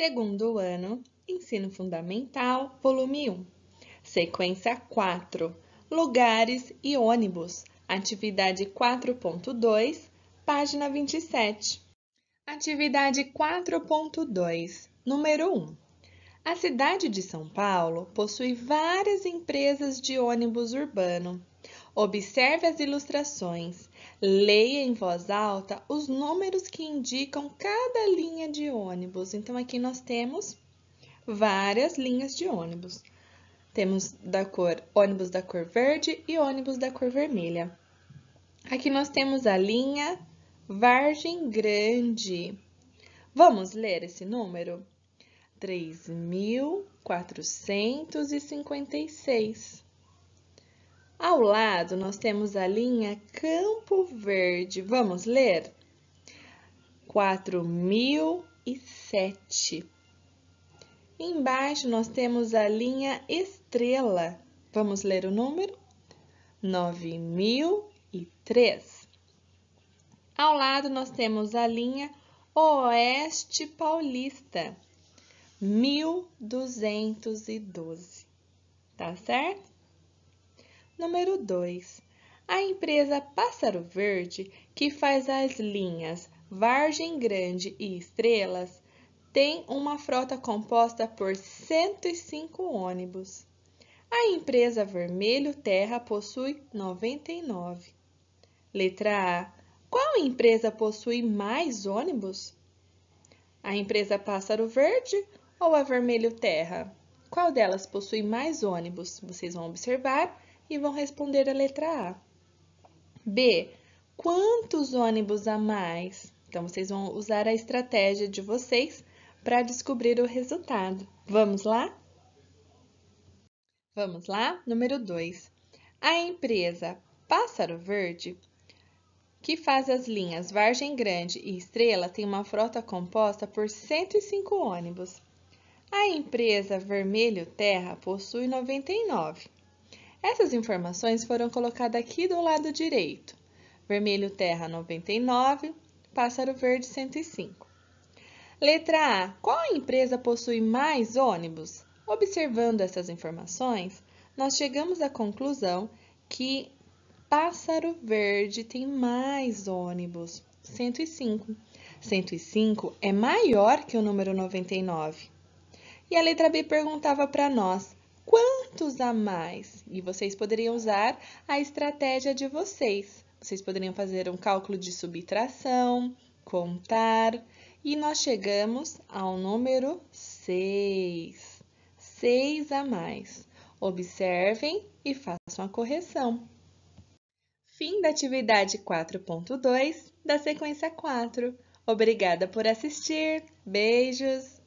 Segundo ano, Ensino Fundamental, volume 1. Sequência 4. Lugares e ônibus. Atividade 4.2, página 27. Atividade 4.2, número 1. A cidade de São Paulo possui várias empresas de ônibus urbano. Observe as ilustrações. Leia em voz alta os números que indicam cada linha de ônibus. Então, aqui nós temos várias linhas de ônibus. Temos da cor ônibus da cor verde e ônibus da cor vermelha. Aqui nós temos a linha Vargem Grande. Vamos ler esse número? 3.456. Ao lado, nós temos a linha Campo Verde. Vamos ler? 4007. Embaixo, nós temos a linha Estrela. Vamos ler o número? 9003. Ao lado, nós temos a linha Oeste Paulista. 1212. Tá certo? Número 2. A empresa Pássaro Verde, que faz as linhas Vargem Grande e Estrelas, tem uma frota composta por 105 ônibus. A empresa Vermelho Terra possui 99. Letra A. Qual empresa possui mais ônibus? A empresa Pássaro Verde ou a Vermelho Terra? Qual delas possui mais ônibus? Vocês vão observar e vão responder a letra A. B. Quantos ônibus a mais? Então, vocês vão usar a estratégia de vocês para descobrir o resultado. Vamos lá? Vamos lá? Número 2. A empresa Pássaro Verde, que faz as linhas Vargem Grande e Estrela, tem uma frota composta por 105 ônibus. A empresa Vermelho Terra possui 99. Essas informações foram colocadas aqui do lado direito. Vermelho terra 99, pássaro verde 105. Letra A. Qual empresa possui mais ônibus? Observando essas informações, nós chegamos à conclusão que Pássaro Verde tem mais ônibus, 105. 105 é maior que o número 99. E a letra B perguntava para nós: quantos a mais? E vocês poderiam usar a estratégia de vocês. Vocês poderiam fazer um cálculo de subtração, contar, e nós chegamos ao número 6. 6 a mais. Observem e façam a correção. Fim da atividade 4.2 da sequência 4. Obrigada por assistir. Beijos!